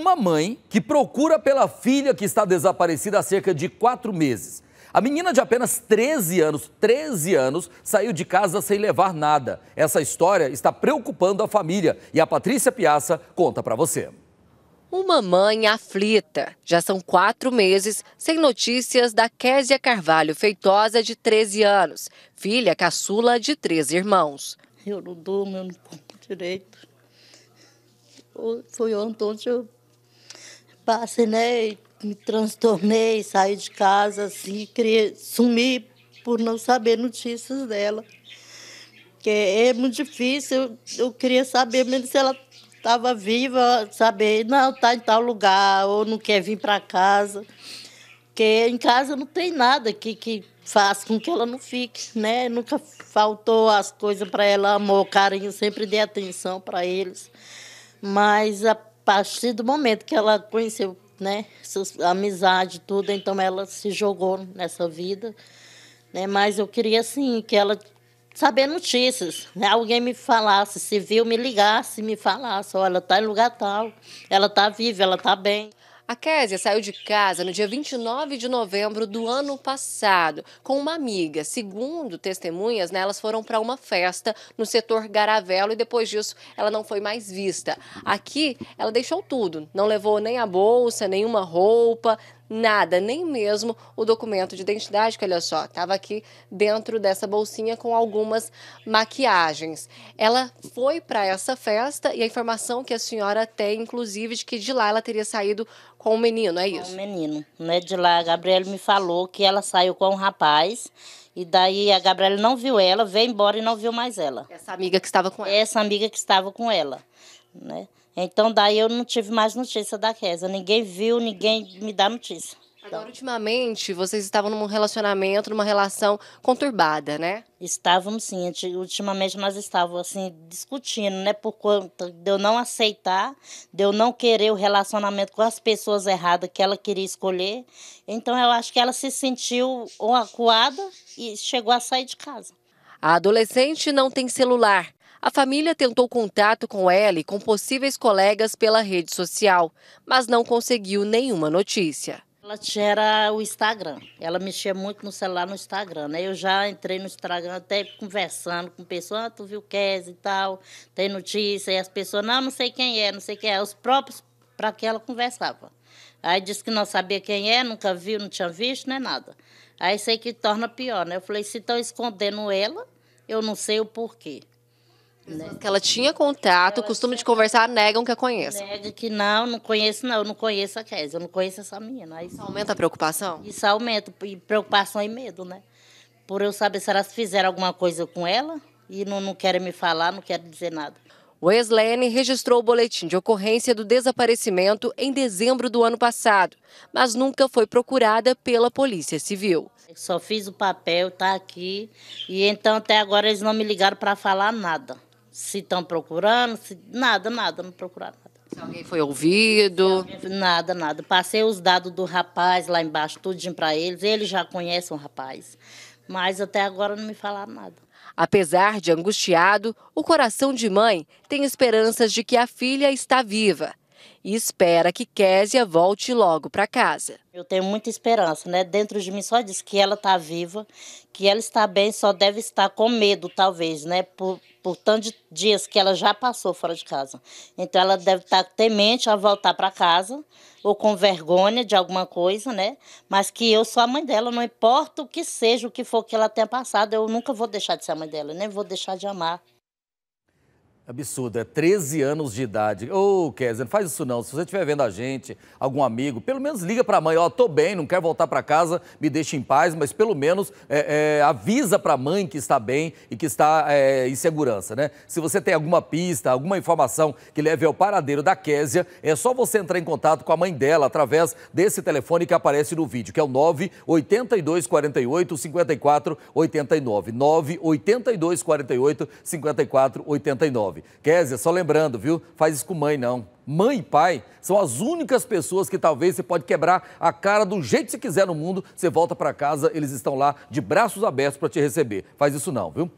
uma mãe que procura pela filha que está desaparecida há cerca de quatro meses. A menina de apenas 13 anos, 13 anos, saiu de casa sem levar nada. Essa história está preocupando a família e a Patrícia Piaça conta para você. Uma mãe aflita. Já são quatro meses sem notícias da Késia Carvalho Feitosa, de 13 anos, filha caçula de três irmãos. Eu não durmo, eu não como direito. Foi ontem eu vacinei, né, me transtornei, saí de casa, assim, criei, sumi por não saber notícias dela. Porque é muito difícil, eu, eu queria saber mesmo se ela estava viva, saber, não, está em tal lugar, ou não quer vir para casa. Porque em casa não tem nada que, que faz com que ela não fique, né? Nunca faltou as coisas para ela, amor, carinho, sempre dei atenção para eles. Mas a partir do momento que ela conheceu, né, amizade tudo, então ela se jogou nessa vida, né? Mas eu queria assim que ela saber notícias, né? Alguém me falasse, se viu, me ligasse, me falasse, olha, ela tá em lugar tal, ela tá viva, ela tá bem. A Késia saiu de casa no dia 29 de novembro do ano passado com uma amiga. Segundo testemunhas, né, elas foram para uma festa no setor Garavelo e depois disso ela não foi mais vista. Aqui ela deixou tudo, não levou nem a bolsa, nenhuma roupa, nada, nem mesmo o documento de identidade, que olha só, estava aqui dentro dessa bolsinha com algumas maquiagens. Ela foi para essa festa e a informação que a senhora tem, inclusive, de que de lá ela teria saído com o um menino, é isso? Com um menino, né? De lá, a Gabriela me falou que ela saiu com um rapaz e daí a Gabriela não viu ela, veio embora e não viu mais ela. Essa amiga que estava com ela. Essa amiga que estava com ela, né? Então, daí eu não tive mais notícia da Kézia. Ninguém viu, ninguém me dá notícia. Agora, ultimamente, vocês estavam num relacionamento, numa relação conturbada, né? Estávamos sim. Ultimamente nós estávamos assim, discutindo, né? Por conta de eu não aceitar, de eu não querer o relacionamento com as pessoas erradas que ela queria escolher. Então eu acho que ela se sentiu acuada e chegou a sair de casa. A adolescente não tem celular a família tentou contato com ela e com possíveis colegas pela rede social, mas não conseguiu nenhuma notícia. Ela tinha o Instagram. Ela mexia muito no celular no Instagram, né? Eu já entrei no Instagram até conversando com pessoas, ah, tu viu Kes e tal, tem notícia, e as pessoas, não, não sei quem é, não sei quem é, os próprios para que ela conversava. Aí disse que não sabia quem é, nunca viu, não tinha visto, nem né, nada. Aí sei que torna pior, né? Eu falei, se estão escondendo ela, eu não sei o porquê. Né? Que ela tinha contato, costume de conversar, negam que a conheça. Nega né, que não, não conheço não, eu não conheço a Kézia, eu não conheço essa menina. Isso aumenta a preocupação? Isso aumenta, e preocupação e medo, né? Por eu saber se elas fizeram alguma coisa com ela e não, não querem me falar, não querem dizer nada. O Eslene registrou o boletim de ocorrência do desaparecimento em dezembro do ano passado, mas nunca foi procurada pela Polícia Civil. Só fiz o papel, tá aqui, e então até agora eles não me ligaram para falar nada se estão procurando, se, nada, nada, não procuraram nada. Se alguém foi ouvido? Alguém, nada, nada. Passei os dados do rapaz lá embaixo, tudinho para eles. Eles já conhecem o rapaz. Mas até agora não me falaram nada. Apesar de angustiado, o coração de mãe tem esperanças de que a filha está viva e espera que Késia volte logo para casa. Eu tenho muita esperança, né? Dentro de mim só diz que ela está viva, que ela está bem, só deve estar com medo, talvez, né? Por, por dias que ela já passou fora de casa. Então ela deve estar temente a voltar para casa ou com vergonha de alguma coisa, né? Mas que eu sou a mãe dela, não importa o que seja, o que for que ela tenha passado, eu nunca vou deixar de ser a mãe dela, nem vou deixar de amar. Absurdo, é 13 anos de idade. Ô, oh, Kézia, não faz isso não. Se você estiver vendo a gente, algum amigo, pelo menos liga para a mãe, ó, oh, tô bem, não quero voltar para casa, me deixa em paz, mas pelo menos é, é, avisa para a mãe que está bem e que está é, em segurança, né? Se você tem alguma pista, alguma informação que leve ao paradeiro da Kézia, é só você entrar em contato com a mãe dela através desse telefone que aparece no vídeo, que é o 982 48 54 89. 982 48 54 89. 19. Kézia, só lembrando, viu? Faz isso com mãe, não. Mãe e pai são as únicas pessoas que talvez você pode quebrar a cara do jeito que você quiser no mundo. Você volta para casa, eles estão lá de braços abertos para te receber. Faz isso não, viu?